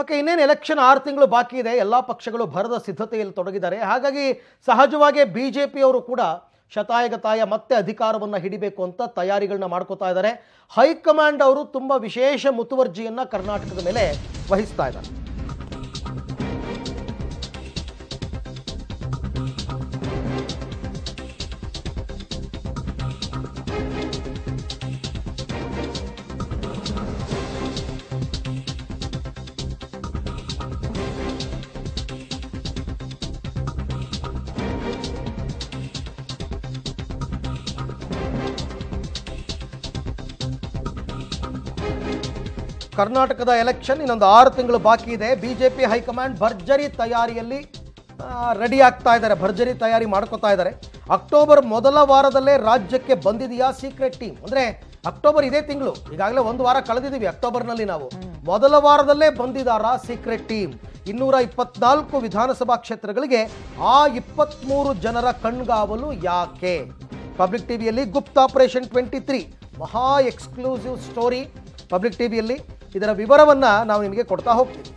okay ಇನ್ನೇನು election ಆರು ತಿಂಗಳು ಬಾಕಿ ಇದೆ ಎಲ್ಲ ಪಕ್ಷಗಳು ಭರದ ಸಿದ್ಧತೆಯಲ್ಲಿ ತೊಡಗಿದ್ದಾರೆ ಹಾಗಾಗಿ ಸಹಜವಾಗಿ ಬಿ ಜೆ ಪಿಯವರು ಕೂಡ ಶತಾಯಗತಾಯ ಮತ್ತೆ ಅಧಿಕಾರವನ್ನು ಹಿಡಿಬೇಕು ಅಂತ ತಯಾರಿಗಳನ್ನ ಮಾಡ್ಕೋತಾ ಇದ್ದಾರೆ ಹೈಕಮಾಂಡ್ ಅವರು ತುಂಬ ವಿಶೇಷ ಮುತುವರ್ಜಿಯನ್ನು ಕರ್ನಾಟಕದ ಮೇಲೆ ವಹಿಸ್ತಾ ಇದ್ದಾರೆ ಕರ್ನಾಟಕದ ಎಲೆಕ್ಷನ್ ಇನ್ನೊಂದು ಆರು ತಿಂಗಳು ಬಾಕಿ ಇದೆ ಬಿಜೆಪಿ ಹೈಕಮಾಂಡ್ ಭರ್ಜರಿ ತಯಾರಿಯಲ್ಲಿ ರೆಡಿ ಆಗ್ತಾ ಇದ್ದಾರೆ ಭರ್ಜರಿ ತಯಾರಿ ಮಾಡ್ಕೋತಾ ಇದ್ದಾರೆ ಅಕ್ಟೋಬರ್ ಮೊದಲ ವಾರದಲ್ಲೇ ರಾಜ್ಯಕ್ಕೆ ಬಂದಿದೆಯಾ ಸೀಕ್ರೆಟ್ ಟೀಮ್ ಅಂದರೆ ಅಕ್ಟೋಬರ್ ಇದೇ ತಿಂಗಳು ಈಗಾಗಲೇ ಒಂದು ವಾರ ಕಳೆದಿದ್ದೀವಿ ಅಕ್ಟೋಬರ್ನಲ್ಲಿ ನಾವು ಮೊದಲ ವಾರದಲ್ಲೇ ಬಂದಿದಾರ ಸೀಕ್ರೆಟ್ ಟೀಮ್ ಇನ್ನೂರ ಇಪ್ಪತ್ನಾಲ್ಕು ವಿಧಾನಸಭಾ ಕ್ಷೇತ್ರಗಳಿಗೆ ಆ ಇಪ್ಪತ್ತ್ಮೂರು ಜನರ ಕಣ್ಗಾವಲು ಯಾಕೆ ಪಬ್ಲಿಕ್ ಟಿವಿಯಲ್ಲಿ ಗುಪ್ತ ಆಪರೇಷನ್ ಟ್ವೆಂಟಿ ತ್ರೀ ಮಹಾ ಎಕ್ಸ್ಕ್ಲೂಸಿವ್ ಸ್ಟೋರಿ ಪಬ್ಲಿಕ್ ಟಿವಿಯಲ್ಲಿ ಇದರ ವಿವರವನ್ನ ನಾವು ನಿಮಗೆ ಕೊಡ್ತಾ ಹೋಗ್ತೀವಿ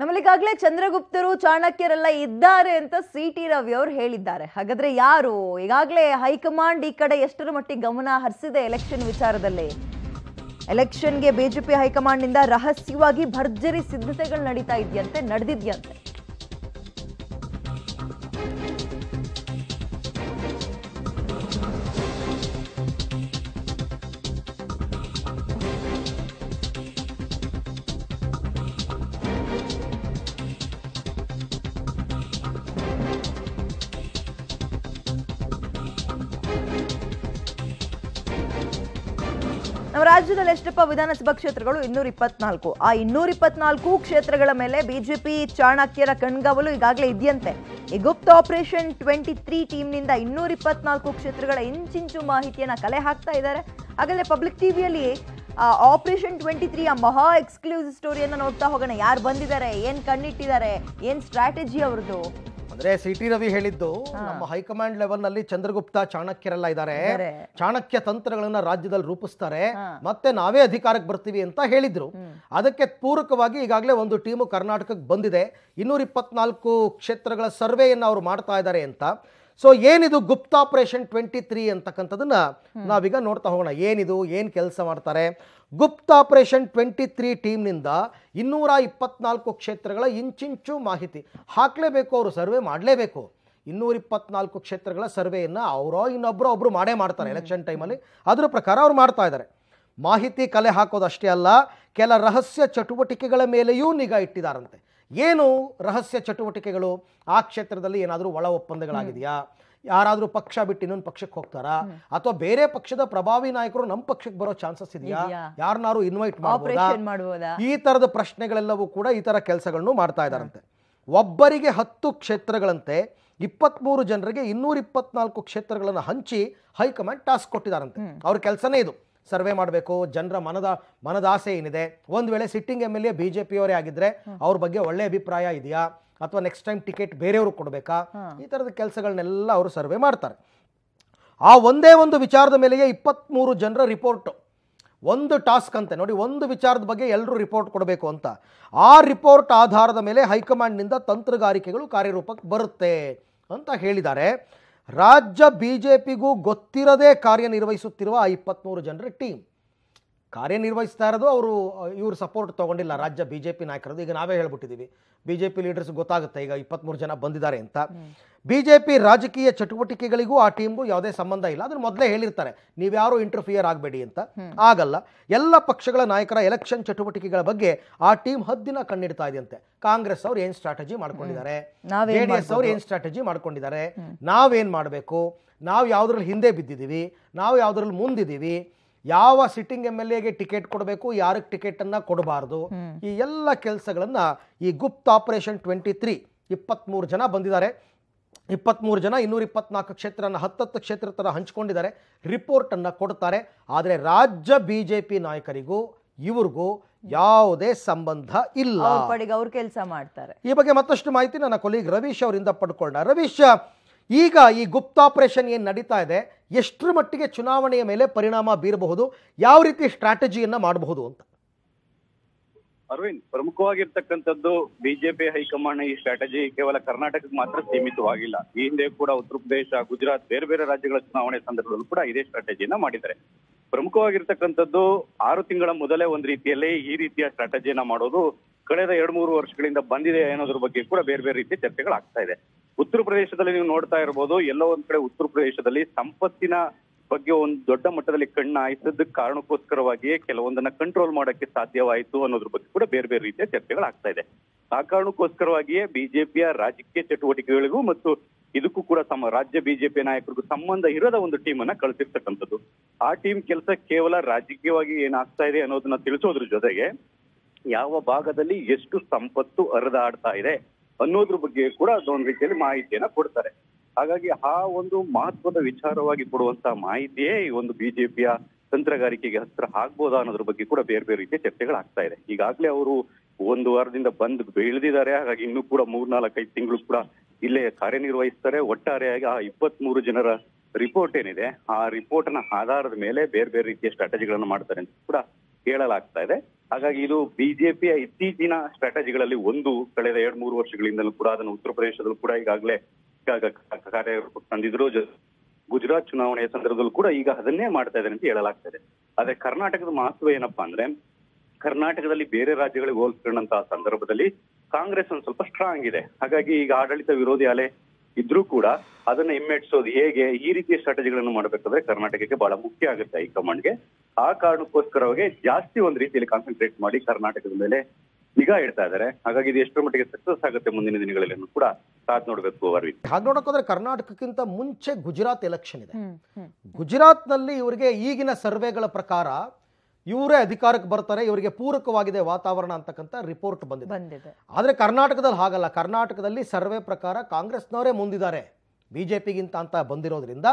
ನಮ್ಮಲ್ಲಿಗಾಗಲೇ ಚಂದ್ರಗುಪ್ತರು ಚಾಣಕ್ಯರೆಲ್ಲ ಇದ್ದಾರೆ ಅಂತ ಸಿ ಟಿ ರವಿ ಅವರು ಹೇಳಿದ್ದಾರೆ ಹಾಗಾದ್ರೆ ಯಾರು ಈಗಾಗಲೇ ಹೈಕಮಾಂಡ್ ಈ ಕಡೆ ಎಷ್ಟರ ಮಟ್ಟಿಗೆ ಗಮನ ಹರಿಸಿದೆ ಎಲೆಕ್ಷನ್ ವಿಚಾರದಲ್ಲಿ ಎಲೆಕ್ಷನ್ಗೆ ಬಿಜೆಪಿ ನಿಂದ ರಹಸ್ಯವಾಗಿ ಭರ್ಜರಿ ಸಿದ್ಧತೆಗಳು ನಡೀತಾ ಇದೆಯಂತೆ ನಡೆದಿದ್ಯಂತೆ ರಾಜ್ಯದಲ್ಲಿ ಎಷ್ಟಪ್ಪ ವಿಧಾನಸಭಾ ಕ್ಷೇತ್ರಗಳು ಇನ್ನೂರ ಇಪ್ಪತ್ನಾಲ್ಕು ಆ ಇನ್ನೂರ ಇಪ್ಪತ್ನಾಲ್ಕು ಕ್ಷೇತ್ರಗಳ ಮೇಲೆ ಬಿಜೆಪಿ ಚಾಣಕ್ಯರ ಕಣ್ಗಾವಲು ಈಗಾಗಲೇ ಇದೆಯಂತೆ ಈ ಗುಪ್ತ ಆಪರೇಷನ್ ಟ್ವೆಂಟಿ ತ್ರೀ ಟೀಮ್ನಿಂದ ಇನ್ನೂರ ಇಪ್ಪತ್ನಾಲ್ಕು ಕ್ಷೇತ್ರಗಳ ಇಂಚಿಂಚು ಮಾಹಿತಿಯನ್ನು ಕಲೆ ಹಾಕ್ತಾ ಇದ್ದಾರೆ ಹಾಗಾದ್ರೆ ಪಬ್ಲಿಕ್ ಟಿವಿಯಲ್ಲಿ ಆಪರೇಷನ್ ಟ್ವೆಂಟಿ ತ್ರೀ ಆ ಮಹಾ ಎಕ್ಸ್ಕ್ಲೂಸಿವ್ ಸ್ಟೋರಿಯನ್ನು ನೋಡ್ತಾ ಹೋಗೋಣ ಯಾರು ಬಂದಿದ್ದಾರೆ ಏನು ಕಣ್ಣಿಟ್ಟಿದ್ದಾರೆ ಏನು ಸ್ಟ್ರಾಟಜಿ ಅವ್ರದ್ದು ಅಂದ್ರೆ ಸಿ ಟಿ ರವಿ ಹೇಳಿದ್ದು ನಮ್ಮ ಹೈಕಮಾಂಡ್ ಲೆವೆಲ್ ನಲ್ಲಿ ಚಂದ್ರಗುಪ್ತ ಚಾಣಕ್ಯರೆಲ್ಲ ಇದ್ದಾರೆ ಚಾಣಕ್ಯ ತಂತ್ರಗಳನ್ನ ರಾಜ್ಯದಲ್ಲಿ ರೂಪಿಸ್ತಾರೆ ಮತ್ತೆ ನಾವೇ ಅಧಿಕಾರಕ್ಕೆ ಬರ್ತೀವಿ ಅಂತ ಹೇಳಿದ್ರು ಅದಕ್ಕೆ ಪೂರಕವಾಗಿ ಈಗಾಗಲೇ ಒಂದು ಟೀಮು ಕರ್ನಾಟಕಕ್ಕೆ ಬಂದಿದೆ ಇನ್ನೂರ ಇಪ್ಪತ್ನಾಲ್ಕು ಕ್ಷೇತ್ರಗಳ ಸರ್ವೆಯನ್ನು ಅವರು ಮಾಡ್ತಾ ಇದ್ದಾರೆ ಅಂತ ಸೊ ಏನಿದು ಆಪರೇಷನ್ ಟ್ವೆಂಟಿ ತ್ರೀ ಅಂತಕ್ಕಂಥದನ್ನ ನಾವೀಗ ನೋಡ್ತಾ ಹೋಗೋಣ ಏನಿದು ಏನು ಕೆಲಸ ಮಾಡ್ತಾರೆ ಗುಪ್ತ ಆಪರೇಷನ್ ಟ್ವೆಂಟಿ ತ್ರೀ ಟೀಮ್ನಿಂದ ಇನ್ನೂರ ಇಪ್ಪತ್ನಾಲ್ಕು ಕ್ಷೇತ್ರಗಳ ಇಂಚಿಂಚು ಮಾಹಿತಿ ಹಾಕಲೇಬೇಕು ಅವರು ಸರ್ವೆ ಮಾಡಲೇಬೇಕು ಇನ್ನೂರ ಇಪ್ಪತ್ನಾಲ್ಕು ಕ್ಷೇತ್ರಗಳ ಸರ್ವೆಯನ್ನು ಅವರೋ ಇನ್ನೊಬ್ಬರು ಒಬ್ಬರು ಮಾಡೇ ಮಾಡ್ತಾರೆ ಎಲೆಕ್ಷನ್ ಟೈಮಲ್ಲಿ ಅದರ ಪ್ರಕಾರ ಅವ್ರು ಮಾಡ್ತಾ ಇದ್ದಾರೆ ಮಾಹಿತಿ ಕಲೆ ಹಾಕೋದಷ್ಟೇ ಅಲ್ಲ ಕೆಲ ರಹಸ್ಯ ಚಟುವಟಿಕೆಗಳ ಮೇಲೆಯೂ ನಿಗಾ ಇಟ್ಟಿದಾರಂತೆ ಏನು ರಹಸ್ಯ ಚಟುವಟಿಕೆಗಳು ಆ ಕ್ಷೇತ್ರದಲ್ಲಿ ಏನಾದರೂ ಒಳ ಒಪ್ಪಂದಗಳಾಗಿದೆಯಾ ಯಾರಾದರೂ ಪಕ್ಷ ಬಿಟ್ಟು ಇನ್ನೊಂದು ಪಕ್ಷಕ್ಕೆ ಹೋಗ್ತಾರಾ ಅಥವಾ ಬೇರೆ ಪಕ್ಷದ ಪ್ರಭಾವಿ ನಾಯಕರು ನಮ್ಮ ಪಕ್ಷಕ್ಕೆ ಬರೋ ಚಾನ್ಸಸ್ ಇದೆಯಾ ಯಾರನ್ನಾರು ಇನ್ವೈಟ್ ಮಾಡ್ಬೋದಾ ಈ ತರದ ಪ್ರಶ್ನೆಗಳೆಲ್ಲವೂ ಕೂಡ ಈ ತರ ಕೆಲಸಗಳನ್ನು ಮಾಡ್ತಾ ಇದ್ದಾರಂತೆ ಒಬ್ಬರಿಗೆ ಹತ್ತು ಕ್ಷೇತ್ರಗಳಂತೆ ಇಪ್ಪತ್ಮೂರು ಜನರಿಗೆ ಇನ್ನೂರ ಇಪ್ಪತ್ನಾಲ್ಕು ಕ್ಷೇತ್ರಗಳನ್ನು ಹಂಚಿ ಹೈಕಮಾಂಡ್ ಟಾಸ್ಕ್ ಕೊಟ್ಟಿದಾರಂತೆ ಅವ್ರ ಕೆಲಸನೇ ಇದು ಸರ್ವೆ ಮಾಡಬೇಕು ಜನರ ಮನದ ಮನದಾಸೆ ಏನಿದೆ ಒಂದು ವೇಳೆ sitting M L A B J ಪಿಯವರೇ ಆಗಿದ್ರೆ ಅವ್ರ ಬಗ್ಗೆ ಒಳ್ಳೆ ಅಭಿಪ್ರಾಯ ಇದೆಯಾ ಅಥವಾ ನೆಕ್ಸ್ಟ್ ಟೈಮ್ ಟಿಕೆಟ್ ಬೇರೆಯವ್ರಿಗೆ ಕೊಡಬೇಕಾ ಈ ಥರದ ಕೆಲಸಗಳನ್ನೆಲ್ಲ ಅವರು ಸರ್ವೆ ಮಾಡ್ತಾರೆ ಆ ಒಂದೇ ಒಂದು ವಿಚಾರದ ಮೇಲೆಯೇ ಇಪ್ಪತ್ತ್ಮೂರು ಜನರ ರಿಪೋರ್ಟ್ ಒಂದು ಟಾಸ್ಕ್ ಅಂತೆ ನೋಡಿ ಒಂದು ವಿಚಾರದ ಬಗ್ಗೆ ಎಲ್ಲರೂ ರಿಪೋರ್ಟ್ ಕೊಡಬೇಕು ಅಂತ ಆ ರಿಪೋರ್ಟ್ ಆಧಾರದ ಮೇಲೆ ಹೈಕಮಾಂಡ್ನಿಂದ ತಂತ್ರಗಾರಿಕೆಗಳು ಕಾರ್ಯರೂಪಕ್ಕೆ ಬರುತ್ತೆ ಅಂತ ಹೇಳಿದ್ದಾರೆ ರಾಜ್ಯ ಬಿಜೆಪಿಗೂ ಗೊತ್ತಿರದೇ ಕಾರ್ಯನಿರ್ವಹಿಸುತ್ತಿರುವ ಆ ಇಪ್ಪತ್ತ್ಮೂರು ಜನರ ಟೀಮ್ ಕಾರ್ಯನಿರ್ವಹಿಸ್ತಾ ಇರೋದು ಅವರು ಇವರು ಸಪೋರ್ಟ್ ತೊಗೊಂಡಿಲ್ಲ ರಾಜ್ಯ ಬಿ ಜೆ ಪಿ ನಾಯಕರದು ಈಗ ನಾವೇ ಹೇಳ್ಬಿಟ್ಟಿದ್ದೀವಿ ಬಿ ಜೆ ಪಿ ಲೀಡರ್ಸ್ ಗೊತ್ತಾಗುತ್ತೆ ಈಗ ಇಪ್ಪತ್ತ್ಮೂರು ಜನ ಬಂದಿದ್ದಾರೆ ಅಂತ ಬಿ ಜೆ ಪಿ ರಾಜಕೀಯ ಚಟುವಟಿಕೆಗಳಿಗೂ ಆ ಟೀಮ್ಗೂ ಯಾವುದೇ ಸಂಬಂಧ ಇಲ್ಲ ಅದನ್ನು ಮೊದಲೇ ಹೇಳಿರ್ತಾರೆ ನೀವ್ಯಾರು ಇಂಟರ್ಫಿಯರ್ ಆಗಬೇಡಿ ಅಂತ ಆಗಲ್ಲ ಎಲ್ಲ ಪಕ್ಷಗಳ ನಾಯಕರ ಎಲೆಕ್ಷನ್ ಚಟುವಟಿಕೆಗಳ ಬಗ್ಗೆ ಆ ಟೀಮ್ ಹದ್ದಿನ ಕಣ್ಣಿಡ್ತಾ ಇದೆಯಂತೆ ಕಾಂಗ್ರೆಸ್ ಅವ್ರು ಏನು ಸ್ಟ್ರಾಟಜಿ ಮಾಡ್ಕೊಂಡಿದ್ದಾರೆ ಜೆ ಡಿ ಎಸ್ ಅವ್ರು ಏನು ಸ್ಟ್ರಾಟಜಿ ಮಾಡ್ಕೊಂಡಿದ್ದಾರೆ ನಾವೇನು ಮಾಡಬೇಕು ನಾವು ಯಾವುದ್ರಲ್ಲಿ ಹಿಂದೆ ಬಿದ್ದಿದ್ದೀವಿ ನಾವು ಯಾವುದ್ರಲ್ಲಿ ಮುಂದಿದ್ದೀವಿ ಯಾವ ಸಿಟ್ಟಿಂಗ್ ಎಮ್ ಎಲ್ ಎಗೆ ಟಿಕೆಟ್ ಕೊಡಬೇಕು ಯಾರಿಗೆ ಟಿಕೆಟನ್ನು ಕೊಡಬಾರ್ದು ಈ ಎಲ್ಲ ಕೆಲಸಗಳನ್ನು ಈ ಗುಪ್ತ ಆಪರೇಷನ್ ಟ್ವೆಂಟಿ ತ್ರೀ ಇಪ್ಪತ್ತ್ಮೂರು ಜನ ಬಂದಿದ್ದಾರೆ ಇಪ್ಪತ್ತ್ಮೂರು ಜನ ಇನ್ನೂರ ಇಪ್ಪತ್ನಾಲ್ಕು ಕ್ಷೇತ್ರನ ಹತ್ತತ್ತು ಕ್ಷೇತ್ರ ಥರ ಹಂಚ್ಕೊಂಡಿದ್ದಾರೆ ರಿಪೋರ್ಟನ್ನು ಕೊಡ್ತಾರೆ ಆದರೆ ರಾಜ್ಯ ಬಿ ಜೆ ಪಿ ನಾಯಕರಿಗೂ ಇವ್ರಿಗೂ ಯಾವುದೇ ಸಂಬಂಧ ಇಲ್ಲ ಅವರು ಕೆಲಸ ಮಾಡ್ತಾರೆ ಈ ಬಗ್ಗೆ ಮತ್ತಷ್ಟು ಮಾಹಿತಿ ನನ್ನ ಕೊಲೀಗ್ ರವೀಶ್ ಅವರಿಂದ ಪಡ್ಕೊಂಡ ರವೀಶ್ ಈಗ ಈ ಗುಪ್ತ ಆಪರೇಷನ್ ಏನು ನಡೀತಾ ಇದೆ ಎಷ್ಟರ ಮಟ್ಟಿಗೆ ಚುನಾವಣೆಯ ಮೇಲೆ ಪರಿಣಾಮ ಬೀರಬಹುದು ಯಾವ ರೀತಿ ಸ್ಟ್ರಾಟಜಿಯನ್ನ ಮಾಡಬಹುದು ಅಂತ ಅರವಿಂದ್ ಪ್ರಮುಖವಾಗಿರ್ತಕ್ಕಂಥದ್ದು ಬಿಜೆಪಿ ಹೈಕಮಾಂಡ್ ಈ ಸ್ಟ್ರಾಟಜಿ ಕೇವಲ ಕರ್ನಾಟಕಕ್ಕೆ ಮಾತ್ರ ಸೀಮಿತವಾಗಿಲ್ಲ ಈ ಹಿಂದೆ ಕೂಡ ಉತ್ತರ ಪ್ರದೇಶ ಗುಜರಾತ್ ಬೇರೆ ಬೇರೆ ರಾಜ್ಯಗಳ ಚುನಾವಣೆ ಸಂದರ್ಭದಲ್ಲೂ ಕೂಡ ಇದೇ ಸ್ಟ್ರಾಟಜಿಯನ್ನ ಮಾಡಿದ್ದಾರೆ ಪ್ರಮುಖವಾಗಿರ್ತಕ್ಕಂಥದ್ದು ಆರು ತಿಂಗಳ ಮೊದಲೇ ಒಂದ್ ರೀತಿಯಲ್ಲಿ ಈ ರೀತಿಯ ಸ್ಟ್ರಾಟಜಿಯನ್ನ ಮಾಡೋದು ಕಳೆದ ಎರಡ್ ಮೂರು ವರ್ಷಗಳಿಂದ ಬಂದಿದೆ ಅನ್ನೋದ್ರ ಬಗ್ಗೆ ಕೂಡ ಬೇರೆ ಬೇರೆ ರೀತಿಯ ಚರ್ಚೆಗಳಾಗ್ತಾ ಇದೆ ಉತ್ತರ ಪ್ರದೇಶದಲ್ಲಿ ನೀವು ನೋಡ್ತಾ ಇರಬಹುದು ಎಲ್ಲೋ ಒಂದ್ ಕಡೆ ಉತ್ತರ ಪ್ರದೇಶದಲ್ಲಿ ಸಂಪತ್ತಿನ ಬಗ್ಗೆ ಒಂದು ದೊಡ್ಡ ಮಟ್ಟದಲ್ಲಿ ಕಣ್ಣ ಆಯ್ತದ ಕಾರಣಕ್ಕೋಸ್ಕರವಾಗಿಯೇ ಕೆಲವೊಂದನ್ನ ಕಂಟ್ರೋಲ್ ಮಾಡಕ್ಕೆ ಸಾಧ್ಯವಾಯಿತು ಅನ್ನೋದ್ರ ಬಗ್ಗೆ ಕೂಡ ಬೇರೆ ಬೇರೆ ರೀತಿಯ ಚರ್ಚೆಗಳಾಗ್ತಾ ಇದೆ ಆ ಕಾರಣಕ್ಕೋಸ್ಕರವಾಗಿಯೇ ಬಿಜೆಪಿಯ ರಾಜಕೀಯ ಚಟುವಟಿಕೆಗಳಿಗೂ ಮತ್ತು ಇದಕ್ಕೂ ಕೂಡ ತಮ್ಮ ರಾಜ್ಯ ಬಿಜೆಪಿ ನಾಯಕರಿಗೂ ಸಂಬಂಧ ಇರದ ಒಂದು ಟೀಮ್ ಅನ್ನ ಕಳಿಸಿರ್ತಕ್ಕಂಥದ್ದು ಆ ಟೀಮ್ ಕೆಲಸ ಕೇವಲ ರಾಜಕೀಯವಾಗಿ ಏನಾಗ್ತಾ ಇದೆ ಅನ್ನೋದನ್ನ ತಿಳಿಸೋದ್ರ ಜೊತೆಗೆ ಯಾವ ಭಾಗದಲ್ಲಿ ಎಷ್ಟು ಸಂಪತ್ತು ಹರಿದಾಡ್ತಾ ಇದೆ ಅನ್ನೋದ್ರ ಬಗ್ಗೆ ಕೂಡ ಅದೊಂದು ರೀತಿಯಲ್ಲಿ ಮಾಹಿತಿಯನ್ನ ಕೊಡ್ತಾರೆ ಹಾಗಾಗಿ ಆ ಒಂದು ಮಹತ್ವದ ವಿಚಾರವಾಗಿ ಕೊಡುವಂತಹ ಮಾಹಿತಿಯೇ ಈ ಒಂದು ಬಿಜೆಪಿಯ ತಂತ್ರಗಾರಿಕೆಗೆ ಹತ್ರ ಆಗ್ಬೋದಾ ಅನ್ನೋದ್ರ ಬಗ್ಗೆ ಕೂಡ ಬೇರೆ ಬೇರೆ ರೀತಿಯ ಚರ್ಚೆಗಳಾಗ್ತಾ ಇದೆ ಈಗಾಗಲೇ ಅವರು ಒಂದು ವಾರದಿಂದ ಬಂದ್ ಬೆಳೆದಿದ್ದಾರೆ ಹಾಗಾಗಿ ಇನ್ನೂ ಕೂಡ ಮೂರ್ನಾಲ್ಕೈದು ತಿಂಗಳು ಕೂಡ ಇಲ್ಲೇ ಕಾರ್ಯನಿರ್ವಹಿಸ್ತಾರೆ ಒಟ್ಟಾರೆಯಾಗಿ ಆ ಇಪ್ಪತ್ತ್ ಮೂರು ಜನರ ರಿಪೋರ್ಟ್ ಏನಿದೆ ಆ ರಿಪೋರ್ಟ್ ನ ಆಧಾರದ ಮೇಲೆ ಬೇರೆ ಬೇರೆ ರೀತಿಯ ಸ್ಟ್ರಾಟಜಿಗಳನ್ನು ಮಾಡ್ತಾರೆ ಅಂತ ಕೂಡ ಹೇಳಲಾಗ್ತಾ ಇದೆ ಹಾಗಾಗಿ ಇದು ಬಿಜೆಪಿಯ ಇತ್ತೀಚಿನ ಸ್ಟ್ರಾಟಜಿಗಳಲ್ಲಿ ಒಂದು ಕಳೆದ ಎರಡ್ ಮೂರು ವರ್ಷಗಳಿಂದಲೂ ಕೂಡ ಅದನ್ನು ಉತ್ತರ ಪ್ರದೇಶದಲ್ಲೂ ಕೂಡ ಈಗಾಗಲೇ ಕಾರ್ಯ ತಂದಿದ್ರು ಗುಜರಾತ್ ಚುನಾವಣೆಯ ಸಂದರ್ಭದಲ್ಲೂ ಕೂಡ ಈಗ ಅದನ್ನೇ ಮಾಡ್ತಾ ಇದ್ದಾರೆ ಅಂತ ಹೇಳಲಾಗ್ತದೆ ಆದ್ರೆ ಕರ್ನಾಟಕದ ಮಹತ್ವ ಏನಪ್ಪಾ ಅಂದ್ರೆ ಕರ್ನಾಟಕದಲ್ಲಿ ಬೇರೆ ರಾಜ್ಯಗಳಿಗೆ ಹೋಲಿಸ್ಕೊಂಡಂತಹ ಸಂದರ್ಭದಲ್ಲಿ ಕಾಂಗ್ರೆಸ್ ಒಂದು ಸ್ವಲ್ಪ ಸ್ಟ್ರಾಂಗ್ ಇದೆ ಹಾಗಾಗಿ ಈಗ ಆಡಳಿತ ವಿರೋಧಿ ಅಲೆ ಇದ್ರೂ ಕೂಡ ಅದನ್ನ ಹಿಮ್ಮೆಟ್ಸೋದು ಹೇಗೆ ಈ ರೀತಿಯ ಸ್ಟ್ರಾಟಜಿಗಳನ್ನು ಮಾಡಬೇಕಾದ್ರೆ ಕರ್ನಾಟಕಕ್ಕೆ ಬಹಳ ಮುಖ್ಯ ಆಗುತ್ತೆ ಹೈಕಮಾಂಡ್ಗೆ ಆ ಕಾರಣಕ್ಕೋಸ್ಕರವಾಗಿ ಜಾಸ್ತಿ ಒಂದ್ ರೀತಿಯಲ್ಲಿ ಕಾನ್ಸಂಟ್ರೇಟ್ ಮಾಡಿ ಕರ್ನಾಟಕದ ಮೇಲೆ ನಿಗಾ ಇಡ್ತಾ ಇದ್ದಾರೆ ಹಾಗಾಗಿ ಇದು ಎಷ್ಟರ ಮಟ್ಟಿಗೆ ಸಕ್ಸಸ್ ಆಗುತ್ತೆ ಮುಂದಿನ ದಿನಗಳಲ್ಲಿ ಕೂಡ ನೋಡ್ಬೇಕು ನೋಡಬೇಕು ಅರವಿಂದ್ ಹಾಗೆ ನೋಡೋಕೆ ಕರ್ನಾಟಕಕ್ಕಿಂತ ಮುಂಚೆ ಗುಜರಾತ್ ಎಲೆಕ್ಷನ್ ಇದೆ ಗುಜರಾತ್ ನಲ್ಲಿ ಇವರಿಗೆ ಈಗಿನ ಸರ್ವೆಗಳ ಪ್ರಕಾರ ಇವರೇ ಅಧಿಕಾರಕ್ಕೆ ಬರ್ತಾರೆ ಇವರಿಗೆ ಪೂರಕವಾಗಿದೆ ವಾತಾವರಣ ಅಂತಕ್ಕಂಥ ರಿಪೋರ್ಟ್ ಬಂದಿದೆ ಆದರೆ ಕರ್ನಾಟಕದಲ್ಲಿ ಹಾಗಲ್ಲ ಕರ್ನಾಟಕದಲ್ಲಿ ಸರ್ವೆ ಪ್ರಕಾರ ಕಾಂಗ್ರೆಸ್ನವರೇ ಮುಂದಿದ್ದಾರೆ ಬಿ ಜೆ ಪಿಗಿಂತ ಅಂತ ಬಂದಿರೋದ್ರಿಂದ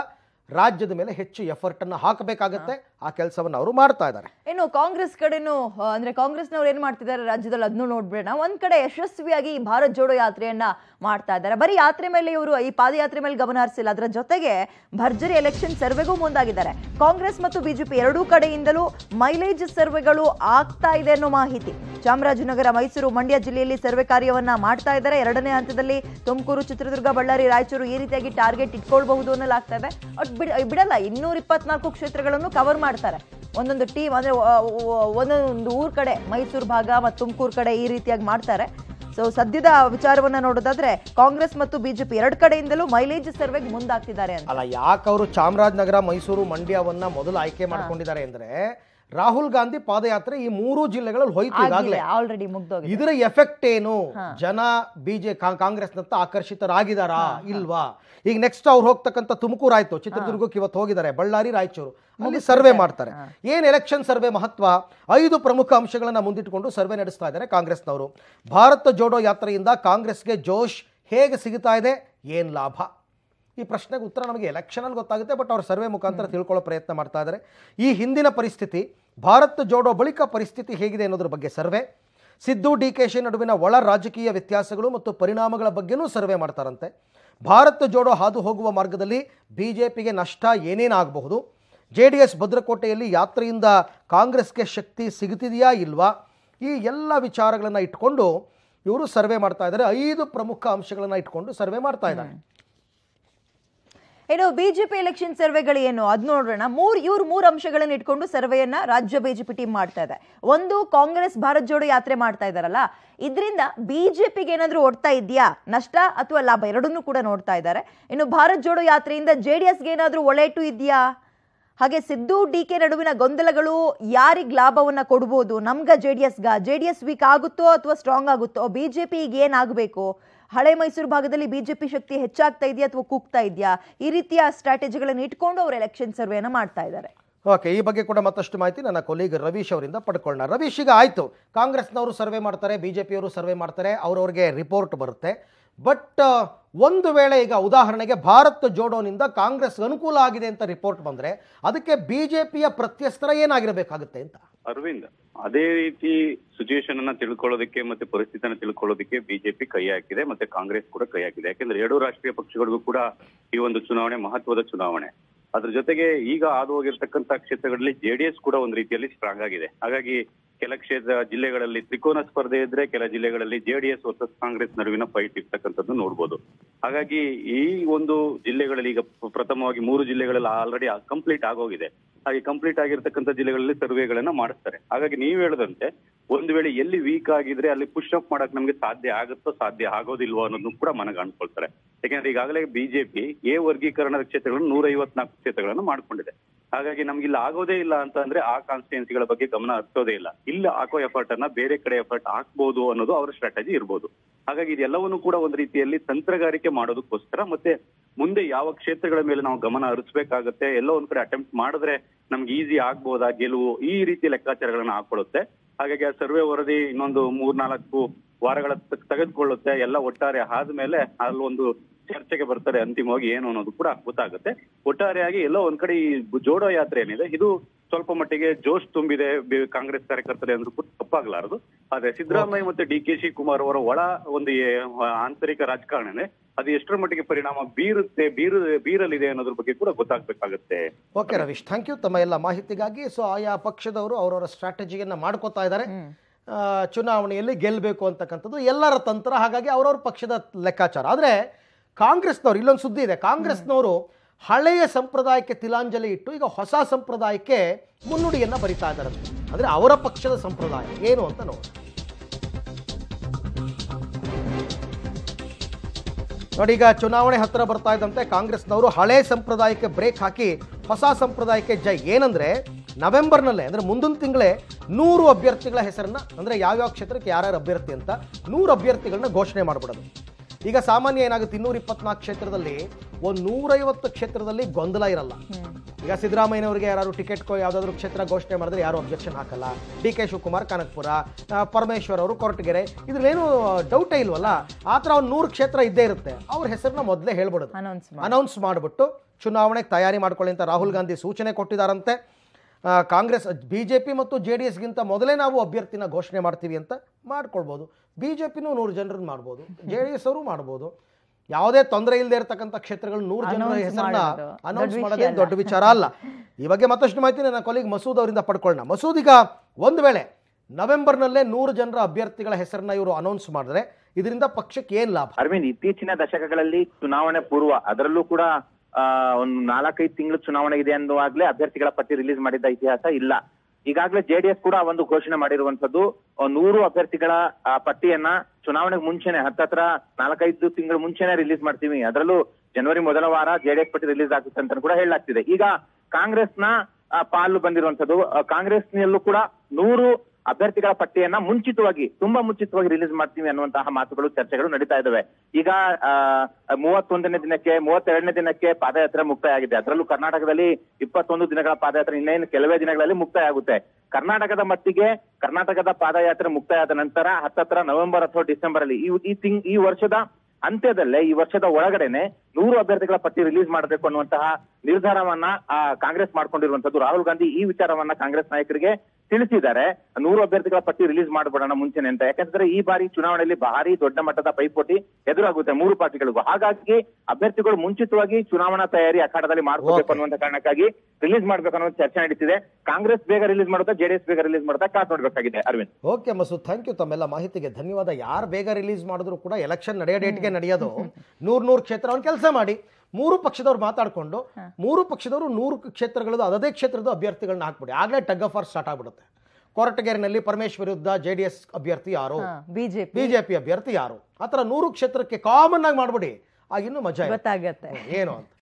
ರಾಜ್ಯದ ಮೇಲೆ ಹೆಚ್ಚು ಎಫರ್ಟನ್ನು ಹಾಕಬೇಕಾಗತ್ತೆ ಆ ಕೆಲಸವನ್ನು ಅವರು ಮಾಡ್ತಾ ಇದ್ದಾರೆ ಇನ್ನು ಕಾಂಗ್ರೆಸ್ ಕಡೆನೂ ಅಂದ್ರೆ ಕಾಂಗ್ರೆಸ್ನವ್ರು ಏನ್ ಮಾಡ್ತಿದ್ದಾರೆ ರಾಜ್ಯದಲ್ಲಿ ಅದನ್ನು ನೋಡ್ಬೇಡ ಒಂದ್ ಕಡೆ ಯಶಸ್ವಿಯಾಗಿ ಈ ಭಾರತ್ ಜೋಡೋ ಯಾತ್ರೆಯನ್ನ ಮಾಡ್ತಾ ಇದ್ದಾರೆ ಬರೀ ಯಾತ್ರೆ ಮೇಲೆ ಇವರು ಈ ಪಾದಯಾತ್ರೆ ಮೇಲೆ ಗಮನ ಹರಿಸಿಲ್ಲ ಅದರ ಜೊತೆಗೆ ಭರ್ಜರಿ ಎಲೆಕ್ಷನ್ ಸರ್ವೆಗೂ ಮುಂದಾಗಿದ್ದಾರೆ ಕಾಂಗ್ರೆಸ್ ಮತ್ತು ಬಿಜೆಪಿ ಎರಡೂ ಕಡೆಯಿಂದಲೂ ಮೈಲೇಜ್ ಸರ್ವೆಗಳು ಆಗ್ತಾ ಇದೆ ಅನ್ನೋ ಮಾಹಿತಿ ಚಾಮರಾಜನಗರ ಮೈಸೂರು ಮಂಡ್ಯ ಜಿಲ್ಲೆಯಲ್ಲಿ ಸರ್ವೆ ಕಾರ್ಯವನ್ನ ಮಾಡ್ತಾ ಇದ್ದಾರೆ ಎರಡನೇ ಹಂತದಲ್ಲಿ ತುಮಕೂರು ಚಿತ್ರದುರ್ಗ ಬಳ್ಳಾರಿ ರಾಯಚೂರು ಈ ರೀತಿಯಾಗಿ ಟಾರ್ಗೆಟ್ ಇಟ್ಕೊಳ್ಬಹುದು ಆಗ್ತಾ ಇದೆ ಬಿಡಲ್ಲ ಇನ್ನೂರ ಇಪ್ಪತ್ನಾಲ್ಕು ಕ್ಷೇತ್ರಗಳನ್ನು ಕವರ್ ಮಾಡಿ ಮಾಡ್ತಾರೆ ಒಂದೊಂದು ಟೀಮ್ ಅಂದ್ರೆ ಒಂದೊಂದು ಊರ್ ಕಡೆ ಮೈಸೂರು ಭಾಗ ಮತ್ತು ತುಮಕೂರು ಕಡೆ ಈ ರೀತಿಯಾಗಿ ಮಾಡ್ತಾರೆ ಸೊ ಸದ್ಯದ ವಿಚಾರವನ್ನ ನೋಡೋದಾದ್ರೆ ಕಾಂಗ್ರೆಸ್ ಮತ್ತು ಬಿಜೆಪಿ ಎರಡು ಕಡೆಯಿಂದಲೂ ಮೈಲೇಜ್ ಸರ್ವೆಗೆ ಮುಂದಾಗ್ತಿದ್ದಾರೆ ಅಲ್ಲ ಯಾಕೆ ಅವರು ಚಾಮರಾಜನಗರ ಮೈಸೂರು ಮಂಡ್ಯವನ್ನ ಮೊದಲು ಆಯ್ಕೆ ಮಾಡ್ಕೊಂಡಿದ್ದಾರೆ ಅಂದ್ರೆ ರಾಹುಲ್ ಗಾಂಧಿ ಪಾದಯಾತ್ರೆ ಈ ಮೂರು ಜಿಲ್ಲೆಗಳಲ್ಲಿ ಹೋಯ್ತು ಆಲ್ರೆಡಿ ಇದರ ಎಫೆಕ್ಟ್ ಏನು ಜನ ಬಿಜೆ ಕಾಂಗ್ರೆಸ್ನತ್ತ ಆಕರ್ಷಿತರಾಗಿದಾರಾ ಇಲ್ವಾ ಈಗ ನೆಕ್ಸ್ಟ್ ಅವ್ರು ಹೋಗ್ತಕ್ಕಂಥ ತುಮಕೂರು ಆಯ್ತು ಚಿತ್ರದುರ್ಗಕ್ಕೆ ಇವತ್ತು ಹೋಗಿದ್ದಾರೆ ಬಳ್ಳಾರಿ ರಾಯಚೂರು ಅಲ್ಲಿ ಸರ್ವೆ ಮಾಡ್ತಾರೆ ಏನ್ ಎಲೆಕ್ಷನ್ ಸರ್ವೆ ಮಹತ್ವ ಐದು ಪ್ರಮುಖ ಅಂಶಗಳನ್ನ ಮುಂದಿಟ್ಟುಕೊಂಡು ಸರ್ವೆ ನಡೆಸ್ತಾ ಇದ್ದಾರೆ ಕಾಂಗ್ರೆಸ್ನವರು ಭಾರತ ಜೋಡೋ ಯಾತ್ರೆಯಿಂದ ಕಾಂಗ್ರೆಸ್ಗೆ ಜೋಶ್ ಹೇಗೆ ಸಿಗುತ್ತಾ ಇದೆ ಏನ್ ಲಾಭ ಈ ಪ್ರಶ್ನೆಗೆ ಉತ್ತರ ನಮಗೆ ಎಲೆಕ್ಷನಲ್ಲಿ ಗೊತ್ತಾಗುತ್ತೆ ಬಟ್ ಅವ್ರ ಸರ್ವೆ ಮುಖಾಂತರ ತಿಳ್ಕೊಳ್ಳೋ ಪ್ರಯತ್ನ ಮಾಡ್ತಾ ಇದ್ದಾರೆ ಈ ಹಿಂದಿನ ಪರಿಸ್ಥಿತಿ ಭಾರತ ಜೋಡೋ ಬಳಿಕ ಪರಿಸ್ಥಿತಿ ಹೇಗಿದೆ ಅನ್ನೋದ್ರ ಬಗ್ಗೆ survey Siddu D K Shi ನಡುವಿನ ಒಳ ರಾಜಕೀಯ ವ್ಯತ್ಯಾಸಗಳು ಮತ್ತು ಪರಿಣಾಮಗಳ ಬಗ್ಗೆನೂ ಸರ್ವೆ ಮಾಡ್ತಾರಂತೆ ಭಾರತ ಜೋಡೋ ಹಾದು ಹೋಗುವ ಮಾರ್ಗದಲ್ಲಿ ಬಿ ಜೆ ಪಿಗೆ ನಷ್ಟ ಏನೇನಾಗಬಹುದು ಜೆ ಡಿ ಎಸ್ ಭದ್ರಕೋಟೆಯಲ್ಲಿ ಯಾತ್ರೆಯಿಂದ ಕಾಂಗ್ರೆಸ್ಗೆ ಶಕ್ತಿ ಸಿಗುತ್ತಿದೆಯಾ ಇಲ್ವಾ ಈ ಎಲ್ಲ ವಿಚಾರಗಳನ್ನು ಇಟ್ಕೊಂಡು ಇವರು ಸರ್ವೆ ಮಾಡ್ತಾ ಇದ್ದಾರೆ ಐದು ಪ್ರಮುಖ ಅಂಶಗಳನ್ನು ಇಟ್ಕೊಂಡು ಸರ್ವೆ ಮಾಡ್ತಾ ಇದ್ದಾರೆ ಏನು ಬಿಜೆಪಿ ಎಲೆಕ್ಷನ್ ಸರ್ವೆಗಳು ಏನು ಅದ್ ನೋಡೋಣ ಮೂರ್ ಇವ್ರು ಮೂರು ಅಂಶಗಳನ್ನು ಇಟ್ಕೊಂಡು ಸರ್ವೆಯನ್ನ ರಾಜ್ಯ ಬಿಜೆಪಿ ಟೀಮ್ ಮಾಡ್ತಾ ಇದೆ ಒಂದು ಕಾಂಗ್ರೆಸ್ ಭಾರತ್ ಜೋಡೋ ಯಾತ್ರೆ ಮಾಡ್ತಾ ಇದಾರಲ್ಲ ಇದರಿಂದ ಬಿಜೆಪಿಗೆ ಏನಾದರೂ ಓಡ್ತಾ ಇದೆಯಾ ನಷ್ಟ ಅಥವಾ ಲಾಭ ಎರಡನ್ನೂ ಕೂಡ ನೋಡ್ತಾ ಇದ್ದಾರೆ ಇನ್ನು ಭಾರತ್ ಜೋಡೋ ಯಾತ್ರೆಯಿಂದ ಜೆ ಡಿ ಎಸ್ಗೆ ಏನಾದರೂ ಒಳೆಟು ಇದೆಯಾ ಹಾಗೆ ಸಿದ್ದು ಡಿ ಕೆ ನಡುವಿನ ಗೊಂದಲಗಳು ಯಾರಿಗೆ ಲಾಭವನ್ನು ಕೊಡ್ಬೋದು ನಮ್ಗ ಜೆ ಡಿ ಎಸ್ಗ ಜೆ ಡಿ ಎಸ್ ವೀಕ್ ಆಗುತ್ತೋ ಅಥವಾ ಸ್ಟ್ರಾಂಗ್ ಆಗುತ್ತೋ ಬಿ ಜೆ ಪಿ ಈಗ ಏನಾಗಬೇಕು ಹಳೆ ಮೈಸೂರು ಭಾಗದಲ್ಲಿ ಬಿಜೆಪಿ ಶಕ್ತಿ ಹೆಚ್ಚಾಗ್ತಾ ಇದೆಯಾ ಅಥವಾ ಕೂಗ್ತಾ ಇದೆಯಾ ಈ ರೀತಿಯ ಸ್ಟ್ರಾಟಜಿಗಳನ್ನು ಇಟ್ಕೊಂಡು ಅವರು ಎಲೆಕ್ಷನ್ ಸರ್ವೆಯನ್ನು ಮಾಡ್ತಾ ಇದ್ದಾರೆ ಓಕೆ ಈ ಬಗ್ಗೆ ಕೂಡ ಮತ್ತಷ್ಟು ಮಾಹಿತಿ ನನ್ನ ಕೊಲೀಗ್ ರವೀಶ್ ಅವರಿಂದ ಪಡ್ಕೊಳ್ಳೋಣ ರವೀಶ್ ಈಗ ಆಯಿತು ಕಾಂಗ್ರೆಸ್ನವರು ಸರ್ವೆ ಮಾಡ್ತಾರೆ ಬಿ ಜೆ ಪಿಯವರು ಸರ್ವೆ ಮಾಡ್ತಾರೆ ಅವ್ರವ್ರಿಗೆ ರಿಪೋರ್ಟ್ ಬರುತ್ತೆ ಬಟ್ ಒಂದು ವೇಳೆ ಈಗ ಉದಾಹರಣೆಗೆ ಭಾರತ್ ಜೋಡೋನಿಂದ ಕಾಂಗ್ರೆಸ್ ಅನುಕೂಲ ಆಗಿದೆ ಅಂತ ರಿಪೋರ್ಟ್ ಬಂದ್ರೆ ಅದಕ್ಕೆ ಬಿಜೆಪಿಯ ಪ್ರತ್ಯಸ್ತರ ಏನಾಗಿರಬೇಕಾಗುತ್ತೆ ಅಂತ ಅರವಿಂದ್ ಅದೇ ರೀತಿ ಸಿಚುಯೇಷನ್ ಅನ್ನ ತಿಳ್ಕೊಳ್ಳೋದಕ್ಕೆ ಮತ್ತೆ ಪರಿಸ್ಥಿತಿಯನ್ನು ತಿಳ್ಕೊಳ್ಳೋದಕ್ಕೆ ಬಿಜೆಪಿ ಕೈ ಹಾಕಿದೆ ಮತ್ತೆ ಕಾಂಗ್ರೆಸ್ ಕೂಡ ಕೈ ಹಾಕಿದೆ ಯಾಕೆಂದ್ರೆ ಎರಡೂ ರಾಷ್ಟ್ರೀಯ ಪಕ್ಷಗಳಿಗೂ ಕೂಡ ಈ ಒಂದು ಚುನಾವಣೆ ಮಹತ್ವದ ಚುನಾವಣೆ ಅದ್ರ ಜೊತೆಗೆ ಈಗ ಆದು ಹೋಗಿರ್ತಕ್ಕಂತ ಕ್ಷೇತ್ರಗಳಲ್ಲಿ ಜೆಡಿಎಸ್ ಕೂಡ ಒಂದು ರೀತಿಯಲ್ಲಿ ಸ್ಟ್ರಾಂಗ್ ಆಗಿದೆ ಹಾಗಾಗಿ ಕೆಲ ಕ್ಷೇತ್ರ ಜಿಲ್ಲೆಗಳಲ್ಲಿ ತ್ರಿಕೋನ ಸ್ಪರ್ಧೆ ಇದ್ರೆ ಕೆಲ ಜಿಲ್ಲೆಗಳಲ್ಲಿ ಜೆಡಿಎಸ್ ವರ್ಸಸ್ ಕಾಂಗ್ರೆಸ್ ನಡುವಿನ ಫೈಟ್ ಇರ್ತಕ್ಕಂಥದ್ದು ನೋಡ್ಬೋದು ಹಾಗಾಗಿ ಈ ಒಂದು ಜಿಲ್ಲೆಗಳಲ್ಲಿ ಈಗ ಪ್ರಥಮವಾಗಿ ಮೂರು ಜಿಲ್ಲೆಗಳಲ್ಲಿ ಆಲ್ರೆಡಿ ಕಂಪ್ಲೀಟ್ ಆಗೋಗಿದೆ ಹಾಗೆ ಕಂಪ್ಲೀಟ್ ಆಗಿರ್ತಕ್ಕಂಥ ಜಿಲ್ಲೆಗಳಲ್ಲಿ ಸರ್ವೆಗಳನ್ನ ಮಾಡಿಸ್ತಾರೆ ಹಾಗಾಗಿ ನೀವು ಹೇಳದಂತೆ ಒಂದು ವೇಳೆ ಎಲ್ಲಿ ವೀಕ್ ಆಗಿದ್ರೆ ಅಲ್ಲಿ ಪುಷ್ ಅಪ್ ಮಾಡಕ್ ನಮ್ಗೆ ಸಾಧ್ಯ ಆಗುತ್ತೋ ಸಾಧ್ಯ ಆಗೋದಿಲ್ವೋ ಅನ್ನೋದನ್ನು ಕೂಡ ಅನ್ಕೊಳ್ತಾರೆ ಯಾಕೆಂದ್ರೆ ಈಗಾಗಲೇ ಬಿಜೆಪಿ ಎ ವರ್ಗೀಕರಣದ ಕ್ಷೇತ್ರಗಳನ್ನು ನೂರ ಐವತ್ನಾಲ್ಕು ಕ್ಷೇತ್ರಗಳನ್ನು ಮಾಡಿಕೊಂಡಿದೆ ಹಾಗಾಗಿ ನಮ್ಗೆ ಇಲ್ಲಿ ಆಗೋದೇ ಇಲ್ಲ ಅಂತ ಅಂದ್ರೆ ಆ ಕಾನ್ಸ್ಟಿಟ್ಯೂನ್ಸಿಗಳ ಬಗ್ಗೆ ಗಮನ ಹರಿಸೋದೇ ಇಲ್ಲ ಇಲ್ಲಿ ಹಾಕೋ ಎಫರ್ಟ್ ಅನ್ನ ಬೇರೆ ಕಡೆ ಎಫರ್ಟ್ ಹಾಕ್ಬೋದು ಅನ್ನೋದು ಅವರ ಸ್ಟ್ರಾಟಜಿ ಇರ್ಬೋದು ಹಾಗಾಗಿ ಇದೆಲ್ಲವನ್ನು ಕೂಡ ಒಂದ್ ರೀತಿಯಲ್ಲಿ ತಂತ್ರಗಾರಿಕೆ ಮಾಡೋದಕ್ಕೋಸ್ಕರ ಮತ್ತೆ ಮುಂದೆ ಯಾವ ಕ್ಷೇತ್ರಗಳ ಮೇಲೆ ನಾವು ಗಮನ ಹರಿಸಬೇಕಾಗತ್ತೆ ಎಲ್ಲ ಒಂದ್ ಕಡೆ ಅಟೆಂಪ್ಟ್ ಮಾಡಿದ್ರೆ ನಮ್ಗೆ ಈಸಿ ಆಗ್ಬೋದಾ ಗೆಲುವು ಈ ರೀತಿ ಲೆಕ್ಕಾಚಾರಗಳನ್ನ ಹಾಕೊಳ್ಳುತ್ತೆ ಹಾಗಾಗಿ ಆ ಸರ್ವೆ ವರದಿ ಇನ್ನೊಂದು ಮೂರ್ನಾಲ್ಕು ವಾರಗಳ ತೆಗೆದುಕೊಳ್ಳುತ್ತೆ ಎಲ್ಲ ಒಟ್ಟಾರೆ ಆದ್ಮೇಲೆ ಅಲ್ಲಿ ಒಂದು ಚರ್ಚೆಗೆ ಬರ್ತಾರೆ ಅಂತಿಮವಾಗಿ ಏನು ಅನ್ನೋದು ಕೂಡ ಗೊತ್ತಾಗುತ್ತೆ ಒಟ್ಟಾರೆಯಾಗಿ ಎಲ್ಲೋ ಒಂದ್ ಕಡೆ ಈ ಜೋಡೋ ಯಾತ್ರೆ ಏನಿದೆ ಇದು ಸ್ವಲ್ಪ ಮಟ್ಟಿಗೆ ಜೋಶ್ ತುಂಬಿದೆ ಕಾಂಗ್ರೆಸ್ ಕಾರ್ಯಕರ್ತರೇ ಅಂದ್ರೂ ಕೂಡ ತಪ್ಪಾಗಲಾರದು ಆದ್ರೆ ಸಿದ್ದರಾಮಯ್ಯ ಮತ್ತೆ ಡಿ ಕೆ ಕುಮಾರ್ ಅವರ ಒಳ ಒಂದು ಆಂತರಿಕ ರಾಜಕಾರಣನೇ ಅದು ಎಷ್ಟರ ಮಟ್ಟಿಗೆ ಪರಿಣಾಮ ಬೀರುತ್ತೆ ಬೀರು ಬೀರಲಿದೆ ಅನ್ನೋದ್ರ ಬಗ್ಗೆ ಕೂಡ ಗೊತ್ತಾಗಬೇಕಾಗುತ್ತೆ ಓಕೆ ರವೀಶ್ ಥ್ಯಾಂಕ್ ಯು ತಮ್ಮ ಎಲ್ಲ ಮಾಹಿತಿಗಾಗಿ ಸೊ ಆಯಾ ಪಕ್ಷದವರು ಅವರವರ ಸ್ಟ್ರಾಟಜಿಯನ್ನ ಮಾಡ್ಕೋತಾ ಇದ್ದಾರೆ ಚುನಾವಣೆಯಲ್ಲಿ ಗೆಲ್ಲಬೇಕು ಅಂತಕ್ಕಂಥದ್ದು ಎಲ್ಲರ ತಂತ್ರ ಹಾಗಾಗಿ ಅವರವ್ರ ಪಕ್ಷದ ಲೆಕ್ಕಾಚಾರ ಆದರೆ ಕಾಂಗ್ರೆಸ್ನವ್ರು ಇಲ್ಲೊಂದು ಸುದ್ದಿ ಇದೆ ಕಾಂಗ್ರೆಸ್ನವರು ಹಳೆಯ ಸಂಪ್ರದಾಯಕ್ಕೆ ತಿಲಾಂಜಲಿ ಇಟ್ಟು ಈಗ ಹೊಸ ಸಂಪ್ರದಾಯಕ್ಕೆ ಮುನ್ನುಡಿಯನ್ನು ಬರಿತಾ ಇದ್ದಾರೆ ಅಂದರೆ ಅವರ ಪಕ್ಷದ ಸಂಪ್ರದಾಯ ಏನು ಅಂತ ನೋಡಿ ನೋಡಿ ಈಗ ಚುನಾವಣೆ ಹತ್ತಿರ ಬರ್ತಾ ಇದ್ದಂತೆ ಕಾಂಗ್ರೆಸ್ನವರು ಹಳೆ ಸಂಪ್ರದಾಯಕ್ಕೆ ಬ್ರೇಕ್ ಹಾಕಿ ಹೊಸ ಸಂಪ್ರದಾಯಕ್ಕೆ ಜೈ ಏನಂದ್ರೆ ನವೆಂಬರ್ನಲ್ಲೇ ಅಂದರೆ ಮುಂದಿನ ತಿಂಗಳೇ ನೂರು ಅಭ್ಯರ್ಥಿಗಳ ಹೆಸರನ್ನ ಅಂದರೆ ಯಾವ್ಯಾವ ಕ್ಷೇತ್ರಕ್ಕೆ ಯಾರ್ಯಾರು ಅಭ್ಯರ್ಥಿ ಅಂತ ನೂರು ಅಭ್ಯರ್ಥಿಗಳನ್ನ ಘೋಷಣೆ ಮಾಡಿಬಿಡೋದು ಈಗ ಸಾಮಾನ್ಯ ಏನಾಗುತ್ತೆ ಇನ್ನೂರ ಇಪ್ಪತ್ನಾಲ್ಕು ಕ್ಷೇತ್ರದಲ್ಲಿ ಒಂದು ನೂರೈವತ್ತು ಕ್ಷೇತ್ರದಲ್ಲಿ ಗೊಂದಲ ಇರಲ್ಲ ಈಗ ಸಿದ್ದರಾಮಯ್ಯನವರಿಗೆ ಯಾರು ಟಿಕೆಟ್ ಯಾವುದಾದ್ರೂ ಕ್ಷೇತ್ರ ಘೋಷಣೆ ಮಾಡಿದ್ರೆ ಯಾರು ಅಬ್ಜೆಕ್ಷನ್ ಹಾಕಲ್ಲ ಡಿ ಕೆ ಶಿವಕುಮಾರ್ ಕನಕಪುರ ಪರಮೇಶ್ವರ್ ಅವರು ಕೊರಟಗೆರೆ ಇದ್ರಲ್ಲೇನು ಡೌಟ್ ಇಲ್ವಲ್ಲ ಆ ಥರ ಒಂದು ನೂರು ಕ್ಷೇತ್ರ ಇದ್ದೇ ಇರುತ್ತೆ ಅವ್ರ ಹೆಸರನ್ನ ಮೊದಲೇ ಹೇಳ್ಬಿಡುದು ಅನೌನ್ಸ್ ಮಾಡಿಬಿಟ್ಟು ಚುನಾವಣೆಗೆ ತಯಾರಿ ಮಾಡ್ಕೊಳ್ಳಿ ಅಂತ ರಾಹುಲ್ ಗಾಂಧಿ ಸೂಚನೆ ಕೊಟ್ಟಿದಾರಂತೆ ಕಾಂಗ್ರೆಸ್ ಬಿ ಜೆ ಪಿ ಮತ್ತು ಜೆ ಡಿ ಎಸ್ಗಿಂತ ಮೊದಲೇ ನಾವು ಅಭ್ಯರ್ಥಿನ ಘೋಷಣೆ ಮಾಡ್ತೀವಿ ಅಂತ ಮಾಡ್ಕೊಳ್ಬೋದು ಬಿ ಜೆ ಪಿನೂ ನೂರು ಜನರನ್ನು ಮಾಡ್ಬೋದು ಜೆ ಡಿ ಎಸ್ ಅವರು ಮಾಡ್ಬೋದು ಯಾವುದೇ ತೊಂದರೆ ಇಲ್ಲದೆ ಇರತಕ್ಕಂಥ ಕ್ಷೇತ್ರಗಳು ನೂರು ಜನರ ಹೆಸರನ್ನ ಅನೌನ್ಸ್ ಮಾಡೋದೇ ದೊಡ್ಡ ವಿಚಾರ ಅಲ್ಲ ಈ ಬಗ್ಗೆ ಮತ್ತಷ್ಟು ಮಾಹಿತಿ ನನ್ನ ಕೊಲೀಗ್ ಮಸೂದ್ ಅವರಿಂದ ಪಡ್ಕೊಳ್ಳೋಣ ಮಸೂದ್ ಈಗ ಒಂದು ವೇಳೆ ನವೆಂಬರ್ನಲ್ಲೇ ನೂರು ಜನರ ಅಭ್ಯರ್ಥಿಗಳ ಹೆಸರನ್ನ ಇವರು ಅನೌನ್ಸ್ ಮಾಡಿದ್ರೆ ಇದರಿಂದ ಪಕ್ಷಕ್ಕೆ ಏನ್ ಲಾಭ ಅರವಿಂದ್ ಇತ್ತೀಚಿನ ದಶಕಗಳಲ್ಲಿ ಚುನಾವಣೆ ಪೂರ್ವ ಅದರಲ್ಲೂ ಕೂಡ ಒಂದು ನಾಲ್ಕೈದು ತಿಂಗಳು ಚುನಾವಣೆ ಇದೆ ಅನ್ನುವಾಗಲೇ ಅಭ್ಯರ್ಥಿಗಳ ಪಟ್ಟಿ ರಿಲೀಸ್ ಮಾಡಿದ್ದ ಇತಿಹಾಸ ಇಲ್ಲ ಈಗಾಗಲೇ ಜೆಡಿಎಸ್ ಕೂಡ ಒಂದು ಘೋಷಣೆ ಮಾಡಿರುವಂತದ್ದು ನೂರು ಅಭ್ಯರ್ಥಿಗಳ ಪಟ್ಟಿಯನ್ನ ಚುನಾವಣೆಗೆ ಮುಂಚೆನೆ ಹತ್ತತ್ರ ನಾಲ್ಕೈದು ತಿಂಗಳ ಮುಂಚೆನೆ ರಿಲೀಸ್ ಮಾಡ್ತೀವಿ ಅದರಲ್ಲೂ ಜನವರಿ ಮೊದಲ ವಾರ ಜೆಡಿಎಸ್ ಪಟ್ಟಿ ರಿಲೀಸ್ ಆಗುತ್ತೆ ಅಂತ ಕೂಡ ಹೇಳಲಾಗ್ತಿದೆ ಈಗ ಕಾಂಗ್ರೆಸ್ನ ಪಾಲು ಬಂದಿರುವಂತದ್ದು ಕಾಂಗ್ರೆಸ್ನಲ್ಲೂ ಕೂಡ ನೂರು ಅಭ್ಯರ್ಥಿಗಳ ಪಟ್ಟಿಯನ್ನ ಮುಂಚಿತವಾಗಿ ತುಂಬಾ ಮುಂಚಿತವಾಗಿ ರಿಲೀಸ್ ಮಾಡ್ತೀವಿ ಅನ್ನುವಂತಹ ಮಾತುಗಳು ಚರ್ಚೆಗಳು ನಡೀತಾ ಇದಾವೆ ಈಗ ಮೂವತ್ತೊಂದನೇ ದಿನಕ್ಕೆ ಮೂವತ್ತೆರಡನೇ ದಿನಕ್ಕೆ ಪಾದಯಾತ್ರೆ ಮುಕ್ತಾಯ ಆಗಿದೆ ಅದರಲ್ಲೂ ಕರ್ನಾಟಕದಲ್ಲಿ ಇಪ್ಪತ್ತೊಂದು ದಿನಗಳ ಪಾದಯಾತ್ರೆ ಇನ್ನೇನು ಕೆಲವೇ ದಿನಗಳಲ್ಲಿ ಮುಕ್ತಾಯ ಆಗುತ್ತೆ ಕರ್ನಾಟಕದ ಮಟ್ಟಿಗೆ ಕರ್ನಾಟಕದ ಪಾದಯಾತ್ರೆ ಮುಕ್ತಾಯ ನಂತರ ಹತ್ತತ್ರ ನವೆಂಬರ್ ಅಥವಾ ಡಿಸೆಂಬರ್ ಅಲ್ಲಿ ಈ ತಿಂಗ್ ಈ ವರ್ಷದ ಅಂತ್ಯದಲ್ಲೇ ಈ ವರ್ಷದ ಒಳಗಡೆನೆ ನೂರು ಅಭ್ಯರ್ಥಿಗಳ ಪಟ್ಟಿ ರಿಲೀಸ್ ಮಾಡಬೇಕು ಅನ್ನುವಂತಹ ನಿರ್ಧಾರವನ್ನ ಆ ಕಾಂಗ್ರೆಸ್ ಮಾಡ್ಕೊಂಡಿರುವಂತದ್ದು ರಾಹುಲ್ ಗಾಂಧಿ ಈ ವಿಚಾರವನ್ನ ಕಾಂಗ್ರೆಸ್ ನಾಯಕರಿಗೆ ತಿಳಿಸಿದ್ದಾರೆ ನೂರು ಅಭ್ಯರ್ಥಿಗಳ ಪಟ್ಟಿ ರಿಲೀಸ್ ಮಾಡಬಿಡೋಣ ಮುಂಚೆನೆ ಅಂತ ಯಾಕಂದ್ರೆ ಈ ಬಾರಿ ಚುನಾವಣೆಯಲ್ಲಿ ಭಾರಿ ದೊಡ್ಡ ಮಟ್ಟದ ಪೈಪೋಟಿ ಎದುರಾಗುತ್ತೆ ಮೂರು ಪಾರ್ಟಿಗಳಿಗೂ ಹಾಗಾಗಿ ಅಭ್ಯರ್ಥಿಗಳು ಮುಂಚಿತವಾಗಿ ಚುನಾವಣಾ ತಯಾರಿ ಅಖಾಡದಲ್ಲಿ ಮಾಡ್ಕೋಬೇಕು ಅನ್ನುವಂತ ಕಾರಣಕ್ಕಾಗಿ ರಿಲೀಸ್ ಮಾಡ್ಬೇಕು ಅನ್ನೋ ಚರ್ಚೆ ನಡೀತಿದೆ ಕಾಂಗ್ರೆಸ್ ಬೇಗ ರಿಲೀಸ್ ಮಾಡುತ್ತಾ ಜೆಡಿಎಸ್ ಬೇಗ ರಿಲೀಸ್ ಮಾಡುತ್ತಾ ಕಾತ್ ನೋಡ್ಬೇಕಾಗಿದೆ ಅರವಿಂದ್ ಓಕೆ ಮಸು ಥ್ಯಾಂಕ್ ಯು ತಮ್ಮೆಲ್ಲ ಮಾಹಿತಿಗೆ ಧನ್ಯವಾದ ಯಾರು ಬೇಗ ರಿಲೀಸ್ ಮಾಡಿದ್ರು ಕೂಡ ಎಲೆಕ್ಷನ್ ನಡೆಯೋ ಡೇಟ್ಗೆ ನಡೆಯೋದು ನೂರ್ ನೂರ್ ಕ್ಷೇತ್ರ ಕೆಲಸ ಮಾಡಿ ಮೂರು ಪಕ್ಷದವ್ರು ಮಾತಾಡಿಕೊಂಡು ಮೂರು ಪಕ್ಷದವರು ನೂರು ಕ್ಷೇತ್ರಗಳದ್ದು ಅದೇ ಕ್ಷೇತ್ರದ ಅಭ್ಯರ್ಥಿಗಳನ್ನ ಹಾಕ್ಬಿಡಿ ಆಗಲೇ ಟಗ್ ಆಫ್ ಆರ್ ಸ್ಟಾರ್ಟ್ ಆಗ್ಬಿಡುತ್ತೆ ಕೊರಟಗೆರೆನಲ್ಲಿ ಪರಮೇಶ್ವರ್ ವಿರುದ್ಧ ಜೆ ಡಿ ಎಸ್ ಅಭ್ಯರ್ಥಿ ಯಾರು ಬಿಜೆಪಿ ಬಿಜೆಪಿ ಅಭ್ಯರ್ಥಿ ಯಾರು ಆ ಥರ ನೂರು ಕ್ಷೇತ್ರಕ್ಕೆ ಕಾಮನ್ ಆಗಿ ಮಾಡ್ಬಿಡಿ ಆಗಿನ್ನೂ ಮಜಾ ಗೊತ್ತಾಗುತ್ತೆ ಏನು ಅಂತ